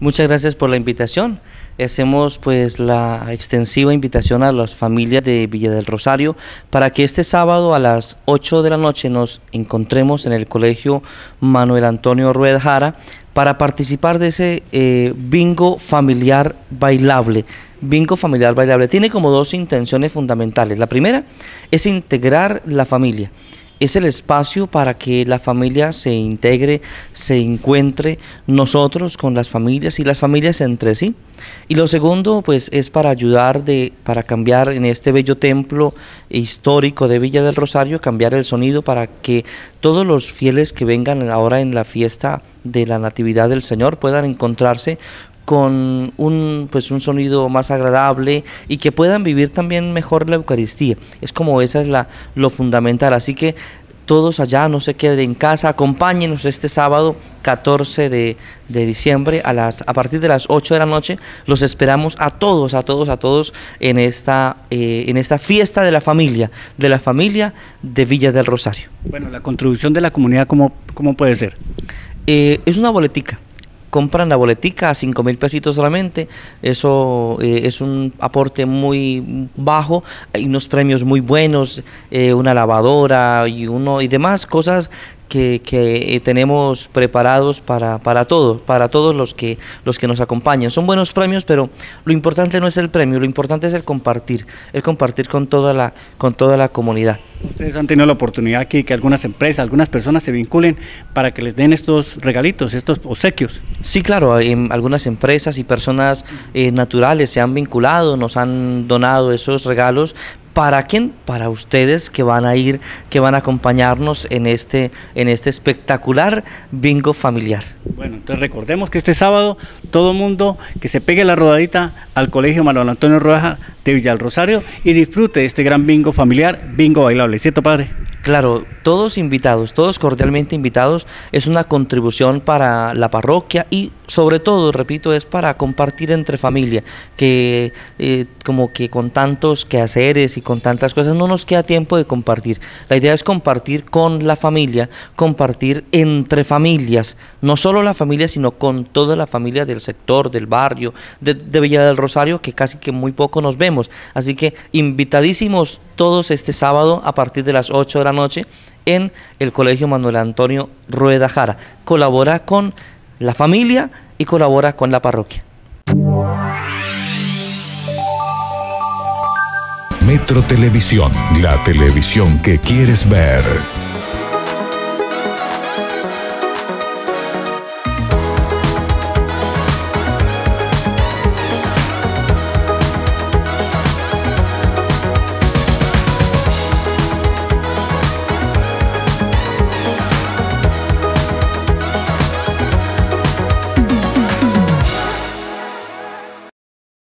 Muchas gracias por la invitación. Hacemos pues la extensiva invitación a las familias de Villa del Rosario para que este sábado a las 8 de la noche nos encontremos en el Colegio Manuel Antonio Rued Jara para participar de ese eh, bingo familiar bailable. Bingo familiar bailable tiene como dos intenciones fundamentales. La primera es integrar la familia es el espacio para que la familia se integre, se encuentre nosotros con las familias y las familias entre sí. Y lo segundo, pues, es para ayudar de, para cambiar en este bello templo histórico de Villa del Rosario, cambiar el sonido para que todos los fieles que vengan ahora en la fiesta de la Natividad del Señor puedan encontrarse con un, pues, un sonido más agradable y que puedan vivir también mejor la Eucaristía. Es como esa es la, lo fundamental. Así que todos allá, no se queden en casa, acompáñenos este sábado 14 de, diciembre a, las, a partir de las 8 de la noche. Los esperamos a todos, a todos, a todos en esta, eh, en esta fiesta de la familia, de la familia de Villa del Rosario. Bueno, la contribución de la comunidad, ¿cómo, cómo puede ser? Eh, es una boletica compran la boletica a 5 mil pesitos solamente. Eso eh, es un aporte muy bajo. Hay unos premios muy buenos, eh, una lavadora y uno y demás cosas que, eh, tenemos preparados para, para todos, para todos los que, los que nos acompañan. Son buenos premios, pero lo importante no es el premio, lo importante es el compartir, el compartir con toda la, con toda la comunidad. Ustedes han tenido la oportunidad aquí que algunas empresas, algunas personas se vinculen para que les den estos regalitos, estos obsequios. Sí, claro, en em, algunas empresas y personas eh, naturales se han vinculado, nos han donado esos regalos ¿Para quién? Para ustedes que van a ir, que van a acompañarnos en este, en este espectacular bingo familiar. Bueno, entonces recordemos que este sábado todo mundo que se pegue la rodadita al Colegio Manuel Antonio Rojas de Villa Rosario y disfrute de este gran bingo familiar, bingo bailable. ¿Cierto, padre? Claro, todos invitados, todos cordialmente invitados, es una contribución para la parroquia y sobre todo, repito, es para compartir entre familia, que eh, como que con tantos quehaceres y con tantas cosas no nos queda tiempo de compartir. La idea es compartir con la familia, compartir entre familias, no solo la familia, sino con toda la familia del sector, del barrio, de, Villa del Rosario, que casi que muy poco nos vemos. Así que invitadísimos todos este sábado a partir de las 8 de la noche en el Colegio Manuel Antonio Rueda Jara. Colabora con la familia y colabora con la parroquia. Metro Televisión, la televisión que quieres ver.